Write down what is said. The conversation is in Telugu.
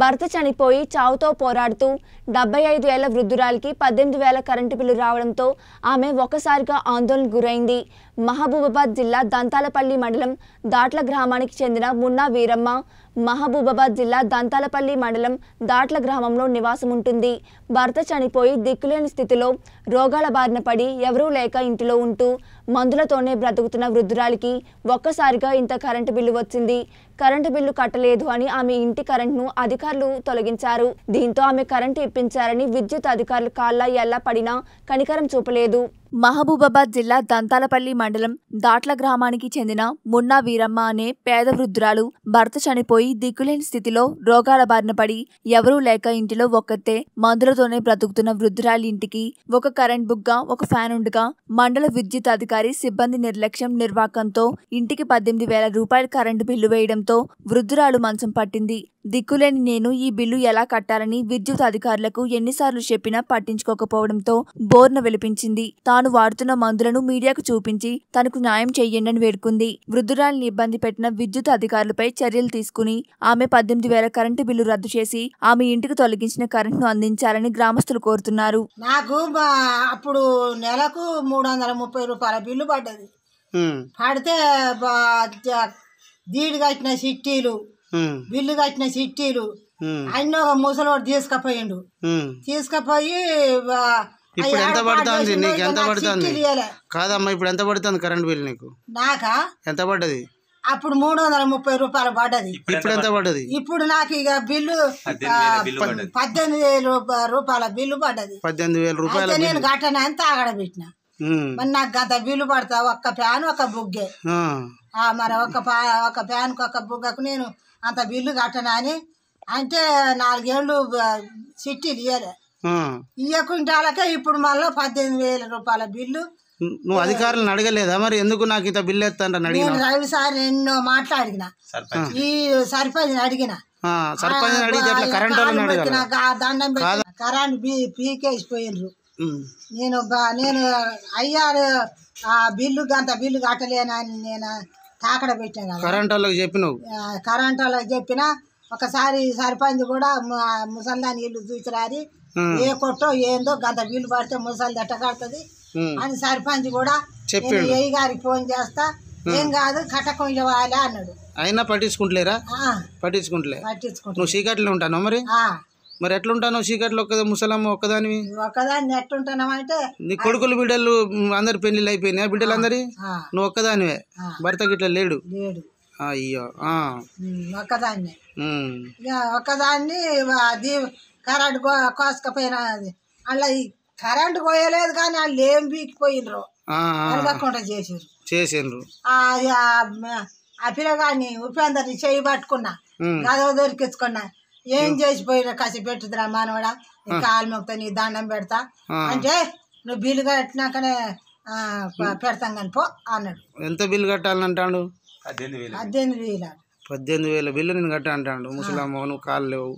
భర్త చనిపోయి చావుతో పోరాడుతూ డెబ్బై ఐదు ఏళ్ల వృద్ధురాలికి పద్దెనిమిది వేల కరెంటు బిల్లు రావడంతో ఆమె ఒక్కసారిగా ఆందోళన గురైంది మహబూబాబాద్ జిల్లా దంతాలపల్లి మండలం దాట్ల గ్రామానికి చెందిన మున్నా వీరమ్మ మహబూబాబాద్ జిల్లా దంతాలపల్లి మండలం దాట్ల గ్రామంలో నివాసం ఉంటుంది భర్త చనిపోయి దిక్కులేని స్థితిలో రోగాల బారిన పడి ఎవరూ లేక ఇంటిలో ఉంటూ మందులతోనే బ్రతుకుతున్న వృద్ధురాలికి ఒక్కసారిగా ఇంత కరెంటు బిల్లు వచ్చింది కరెంటు బిల్లు కట్టలేదు అని ఆమె ఇంటి కరెంట్ను అధిక అధికారులు తొలగించారు దీంతో ఆమె కరెంటు ఇప్పించారని విద్యుత్ అధికారులు కాళ్ళ ఎల్లా పడినా కనికరం చూపలేదు మహబూబాబాద్ జిల్లా దంతాలపల్లి మండలం దాట్ల గ్రామానికి చెందిన మున్నా వీరమ్మ అనే పేద వృద్ధురాలు భర్త చనిపోయి దిక్కులేని స్థితిలో రోగాల బారిన పడి ఎవరూ లేక ఇంటిలో ఒక్కతే మందులతోనే బ్రతుకుతున్న వృద్ధురాలి ఇంటికి ఒక కరెంట్ బుగ్గా ఒక ఫ్యాన్ ఉండగా మండల విద్యుత్ అధికారి సిబ్బంది నిర్లక్ష్యం నిర్వాకంతో ఇంటికి పద్దెనిమిది వేల రూపాయల కరెంటు బిల్లు వేయడంతో వృద్ధురాలు మంచం పట్టింది దిక్కులేని నేను ఈ బిల్లు ఎలా కట్టాలని విద్యుత్ అధికారులకు ఎన్నిసార్లు చెప్పినా పట్టించుకోకపోవడంతో బోర్న వెలిపించింది తాను తాను వాడుతున్న మందులను మీడియాకు చూపించి తనకు న్యాయం చేయండి వేడుకుంది వృద్ధురాలిని ఇబ్బంది పెట్టిన విద్యుత్ అధికారులపై చర్యలు తీసుకుని ఆమె పద్దెనిమిది వేల కరెంటు బిల్లు రద్దు చేసి ఆమె ఇంటికి తొలగించిన కరెంటును అందించాలని గ్రామస్తులు కోరుతున్నారు నాకు అప్పుడు నెలకు మూడు వందల ముప్పై రూపాయల బిల్లు పడ్డది పడితే దీడి కట్టిన సిట్టీలు బిల్లు కట్టిన సిట్టీలు అన్నీ ఒక ముసలివాడు తీసుకపోయిండు తీసుకపోయి ఇప్పుడు ఎంత పడుతుంది నీకు ఎంత పడుతుంది కాదమ్మా ఇప్పుడు ఎంత పడుతుంది కరెంట్ బిల్ నీకు నాకా ఎంత పడ్డది అప్పుడు మూడు వందల ముప్పై రూపాయలు పడ్డది ఇప్పుడు ఎంత పడ్డది ఇప్పుడు నాకు ఇక బిల్లు పద్దెనిమిది వేల రూపాయల బిల్లు పడ్డది పద్దెనిమిది వేల రూపాయలు నేను గట్టనే అంత పెట్టిన మరి నాకు గత బిల్లు పడతా ఒక్క ఫ్యాన్ ఒక బుగ్గే మరి ఒక ఒక ఫ్యాన్కి ఒక బుగ్గకు నేను అంత బిల్లు కట్టనా అని అంటే నాలుగేళ్ళు సిట్టి ఇయ్యలే ఇయ్య కుంటాలకే ఇప్పుడు మళ్ళీ పద్దెనిమిది వేల రూపాయల బిల్లు నువ్వు అధికారులను అడగలేదా మరి ఎందుకు నాకు ఇంత బిల్లు ఎత్తాను నేను రవి సార్ ఎన్నో మాట్లాడిన ఈ సర్పంచ్ అడిగిన సర్పంచ్ కరెంట్ దండం కరెంట్ పీకేసిపోయినరు నేను నేను అయ్యా ఆ బిల్లు గంత బిల్లు కట్టలేనని నేను తాకడ పెట్టాను కరెంట్ వాళ్ళకి చెప్పిన కరెంట్ వాళ్ళకి చెప్పినా ఒకసారి సర్పంచ్ కూడా ముసల్దాని ఇల్లు చూసిరారి ఏ కొట్టో ఏందో గంట వీలు పడితే ముసలి దట్టగడుతుంది అని సర్పంచ్ కూడా ఏ గారికి ఫోన్ చేస్తా ఏం కాదు కటకం ఇవ్వాలి అన్నాడు అయినా పట్టించుకుంటలేరా పట్టించుకుంటలే నువ్వు చీకట్లో ఉంటాను మరి మరి ఎట్లుంటాను చీకట్లో ఒక్కదా ముసలమ్మ ఒక్కదాని ఒక్కదాన్ని అంటే నీ కొడుకులు బిడ్డలు అందరి పెళ్లిళ్ళు అయిపోయినాయి బిడ్డలు అందరి నువ్వు ఒక్కదానివే భర్త గిట్ల లేడు లేడు ఒక్కదాన్ని ఒక్కదాన్ని అది కరెంట్ కోసుకపోయిన అలా కరెంట్ పోయలేదు కానీ వాళ్ళు ఏం పీకిపోయినరు వెళ్ళకుండా చేసిర్రు చేసిండ్రు ఆ పిల్లగాన్ని ఉపేందర్ని చేయి పట్టుకున్నా గదవ దొరికించుకున్నా ఏం చేసిపోయినా కసి పెట్టుదిరా మానవడా కాలు మొక్క నీ దండం పెడతా అంటే నువ్వు బిల్లు కట్టినాకనే పెడతాం కానీ పో అన్నాడు ఎంత బిల్లు కట్టాలంటాడు పద్దెనిమిది వేల బిల్లు నేను కట్టా అంటాడు ముసలమ్మ నువ్వు కాలు లేవు